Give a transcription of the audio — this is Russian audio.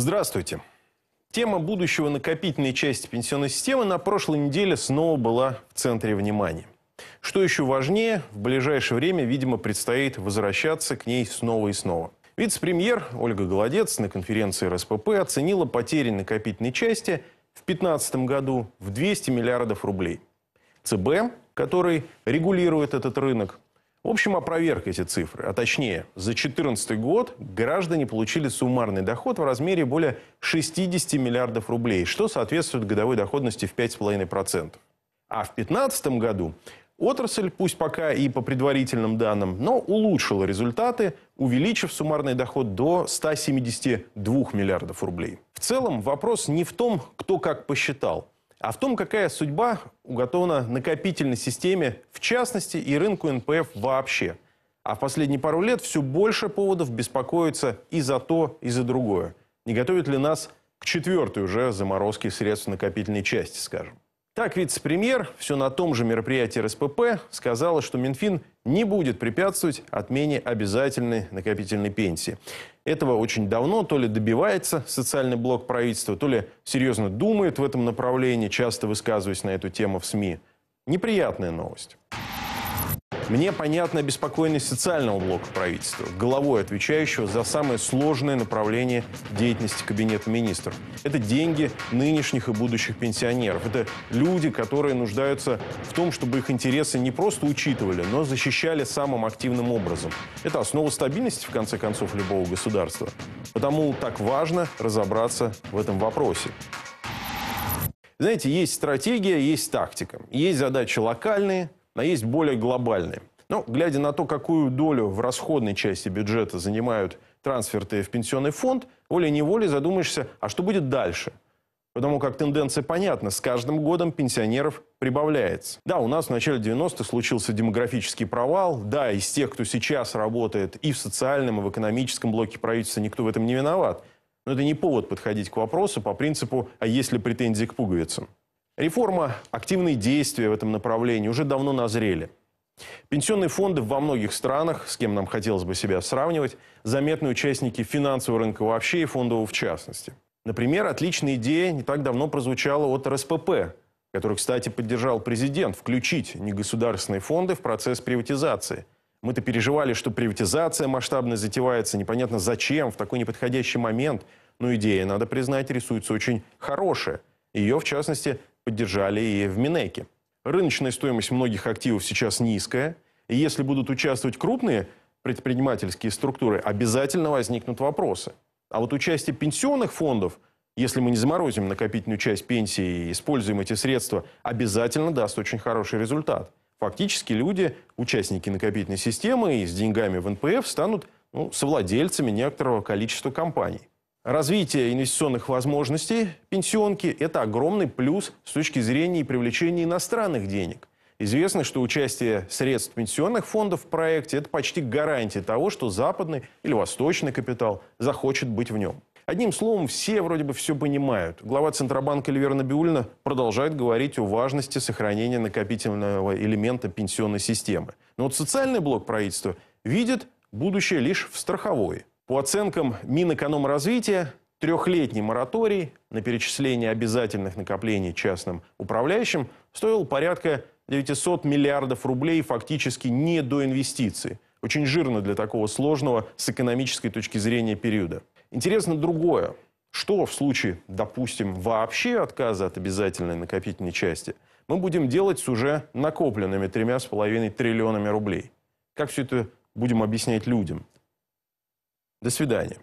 Здравствуйте. Тема будущего накопительной части пенсионной системы на прошлой неделе снова была в центре внимания. Что еще важнее, в ближайшее время, видимо, предстоит возвращаться к ней снова и снова. Вице-премьер Ольга Голодец на конференции РСПП оценила потери накопительной части в 2015 году в 200 миллиардов рублей. ЦБ, который регулирует этот рынок, в общем, опроверг эти цифры. А точнее, за 2014 год граждане получили суммарный доход в размере более 60 миллиардов рублей, что соответствует годовой доходности в 5,5%. А в 2015 году отрасль, пусть пока и по предварительным данным, но улучшила результаты, увеличив суммарный доход до 172 миллиардов рублей. В целом вопрос не в том, кто как посчитал – а в том, какая судьба уготована накопительной системе, в частности, и рынку НПФ вообще. А в последние пару лет все больше поводов беспокоиться и за то, и за другое. Не готовит ли нас к четвертой уже заморозке средств накопительной части, скажем? Так вице-премьер все на том же мероприятии РСПП сказала, что Минфин не будет препятствовать отмене обязательной накопительной пенсии. Этого очень давно то ли добивается социальный блок правительства, то ли серьезно думает в этом направлении, часто высказываясь на эту тему в СМИ. Неприятная новость. Мне понятно обеспокоенность социального блока правительства, головой отвечающего за самое сложное направление деятельности Кабинета министров. Это деньги нынешних и будущих пенсионеров. Это люди, которые нуждаются в том, чтобы их интересы не просто учитывали, но защищали самым активным образом. Это основа стабильности, в конце концов, любого государства. Потому так важно разобраться в этом вопросе. Знаете, есть стратегия, есть тактика. Есть задачи локальные, но есть более глобальные. Но ну, глядя на то, какую долю в расходной части бюджета занимают трансферты в пенсионный фонд, волей-неволей задумаешься, а что будет дальше? Потому как тенденция понятна, с каждым годом пенсионеров прибавляется. Да, у нас в начале 90-х случился демографический провал. Да, из тех, кто сейчас работает и в социальном, и в экономическом блоке правительства, никто в этом не виноват. Но это не повод подходить к вопросу по принципу «а есть ли претензии к пуговицам?». Реформа, активные действия в этом направлении уже давно назрели. Пенсионные фонды во многих странах, с кем нам хотелось бы себя сравнивать, заметные участники финансового рынка вообще и фондового в частности. Например, отличная идея не так давно прозвучала от РСПП, который, кстати, поддержал президент, включить негосударственные фонды в процесс приватизации. Мы-то переживали, что приватизация масштабно затевается, непонятно зачем, в такой неподходящий момент. Но идея, надо признать, рисуется очень хорошая. Ее, в частности, поддержали и в Минеке. Рыночная стоимость многих активов сейчас низкая, и если будут участвовать крупные предпринимательские структуры, обязательно возникнут вопросы. А вот участие пенсионных фондов, если мы не заморозим накопительную часть пенсии и используем эти средства, обязательно даст очень хороший результат. Фактически люди, участники накопительной системы и с деньгами в НПФ станут ну, совладельцами некоторого количества компаний. Развитие инвестиционных возможностей пенсионки – это огромный плюс с точки зрения привлечения иностранных денег. Известно, что участие средств пенсионных фондов в проекте – это почти гарантия того, что западный или восточный капитал захочет быть в нем. Одним словом, все вроде бы все понимают. Глава Центробанка Эльвира Набиулина продолжает говорить о важности сохранения накопительного элемента пенсионной системы. Но вот социальный блок правительства видит будущее лишь в страховой. По оценкам Минэкономразвития, трехлетний мораторий на перечисление обязательных накоплений частным управляющим стоил порядка 900 миллиардов рублей фактически не до инвестиций. Очень жирно для такого сложного с экономической точки зрения периода. Интересно другое. Что в случае, допустим, вообще отказа от обязательной накопительной части мы будем делать с уже накопленными 3,5 триллионами рублей? Как все это будем объяснять людям? До свидания.